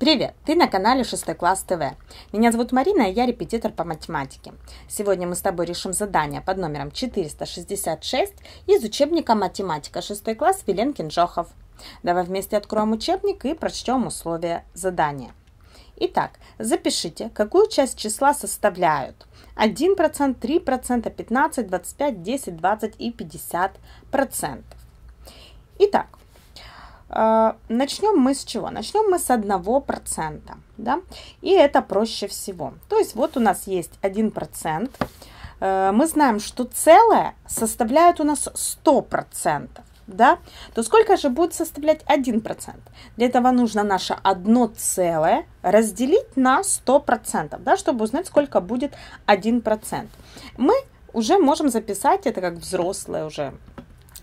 Привет! Ты на канале 6 класс ТВ. Меня зовут Марина, и я репетитор по математике. Сегодня мы с тобой решим задание под номером 466 из учебника «Математика 6 класс» Веленкин Жохов. Давай вместе откроем учебник и прочтем условия задания. Итак, запишите, какую часть числа составляют 1%, 3%, 15%, 25%, 10%, 20% и 50%. Итак, а, Начнем мы с чего? Начнем мы с 1%, да? И это проще всего. То есть вот у нас есть 1%. Э, мы знаем, что целое составляет у нас 100%, да? То сколько же будет составлять 1%? Для этого нужно наше одно целое разделить на 100%, да, чтобы узнать, сколько будет 1%. Мы уже можем записать это как взрослое уже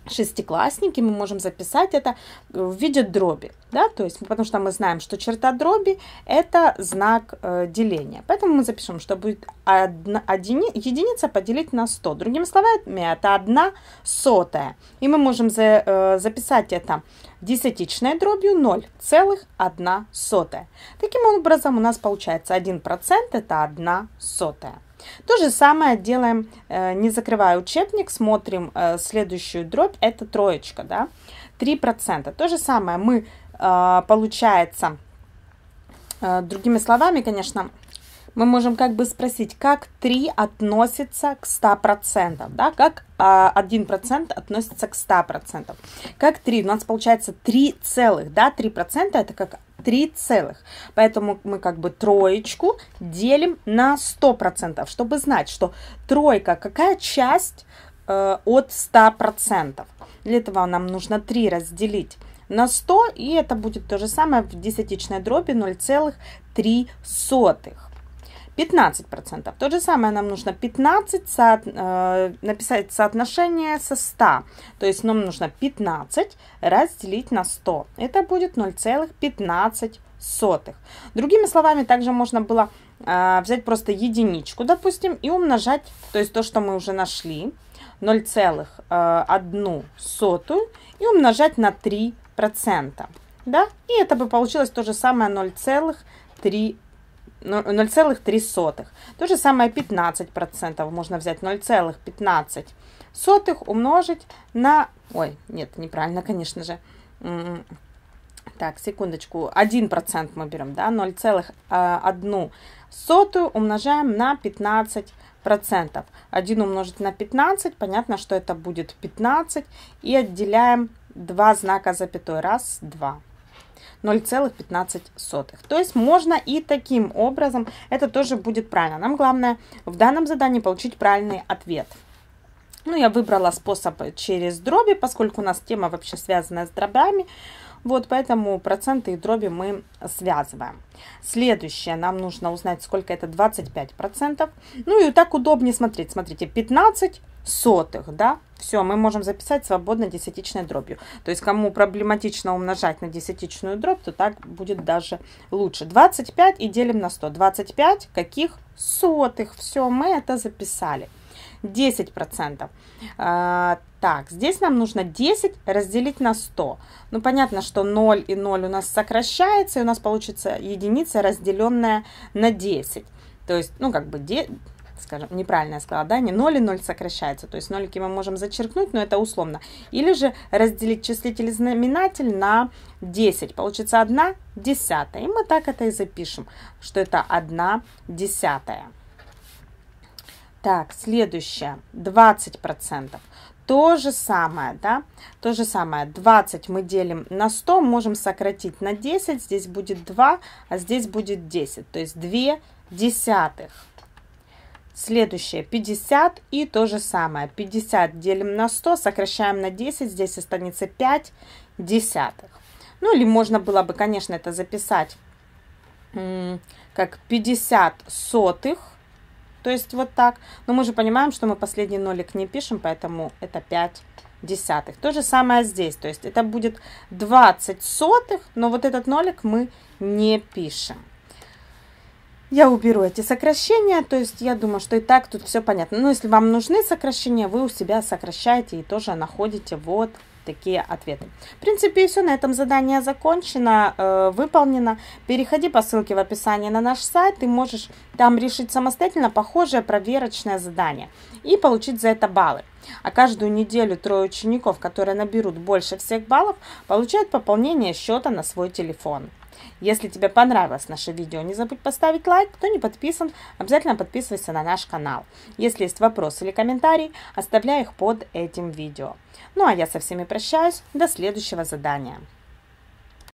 шестиклассники, мы можем записать это в виде дроби, да, то есть, потому что мы знаем, что черта дроби – это знак э, деления. Поэтому мы запишем, что будет одна, одини, единица поделить на 100. Другими словами, это одна сотая. И мы можем за, э, записать это десятичной дробью 0,1 сотая. Таким образом, у нас получается 1% – это 1 сотая. То же самое делаем, э, не закрывая учебник, смотрим э, следующую дробь, это троечка, да, 3%. То же самое мы, э, получается, другими словами, конечно, мы можем как бы спросить, как 3 относится к 100%, да, как 1% относится к 100%. Как 3, у нас получается 3 целых, да, 3% это как 3 целых. Поэтому мы как бы троечку делим на 100%, чтобы знать, что тройка, какая часть э, от 100%. Для этого нам нужно 3 разделить на 100, и это будет то же самое в десятичной дроби 0,3. 15%. То же самое нам нужно 15 со, э, написать соотношение со 100. То есть нам нужно 15 разделить на 100. Это будет 0,15. Другими словами, также можно было э, взять просто единичку, допустим, и умножать, то есть то, что мы уже нашли, 0,1 и умножать на 3%. Да? И это бы получилось то же самое 0,3%. 0,3. То же самое 15% можно взять 0,15 сотых умножить на... Ой, нет, неправильно, конечно же. М-м, так, секундочку. 1% мы берем, да, 0,1 а, сотую умножаем на 15 процентов. 1 умножить на 15, понятно, что это будет 15. И отделяем два знака запятой. Раз, два. 0,15. То есть можно и таким образом, это тоже будет правильно. Нам главное в данном задании получить правильный ответ. Ну, я выбрала способ через дроби, поскольку у нас тема вообще связана с дробями. Вот поэтому проценты и дроби мы связываем. Следующее, нам нужно узнать, сколько это 25%. Ну и так удобнее смотреть. Смотрите, 15 сотых, да, все, мы можем записать свободно десятичной дробью. То есть, кому проблематично умножать на десятичную дробь, то так будет даже лучше. 25 и делим на 100. 25 каких сотых. Все, мы это записали. 10 процентов. А, так, здесь нам нужно 10 разделить на 100. Ну, понятно, что 0 и 0 у нас сокращается, и у нас получится единица, разделенная на 10. То есть, ну, как бы 10 скажем, неправильно я сказала, да, не 0 и 0 сокращается, то есть нолики мы можем зачеркнуть, но это условно. Или же разделить числитель и знаменатель на 10, получится 1 десятая, и мы так это и запишем, что это 1 десятая. Так, следующее, 20%. То же самое, да, то же самое, 20 мы делим на 100, можем сократить на 10, здесь будет 2, а здесь будет 10, то есть 2 десятых. Следующее, 50 и то же самое. 50 делим на 100, сокращаем на 10, здесь останется 5 десятых. Ну или можно было бы, конечно, это записать как 50 сотых, то есть вот так. Но мы же понимаем, что мы последний нолик не пишем, поэтому это 5 десятых. То же самое здесь, то есть это будет 20 сотых, но вот этот нолик мы не пишем. Я уберу эти сокращения, то есть я думаю, что и так тут все понятно. Но если вам нужны сокращения, вы у себя сокращаете и тоже находите вот такие ответы. В принципе, все на этом задание закончено, э, выполнено. Переходи по ссылке в описании на наш сайт, ты можешь там решить самостоятельно похожее проверочное задание и получить за это баллы. А каждую неделю трое учеников, которые наберут больше всех баллов, получают пополнение счета на свой телефон. Если тебе понравилось наше видео, не забудь поставить лайк. Кто не подписан, обязательно подписывайся на наш канал. Если есть вопросы или комментарии, оставляй их под этим видео. Ну а я со всеми прощаюсь. До следующего задания.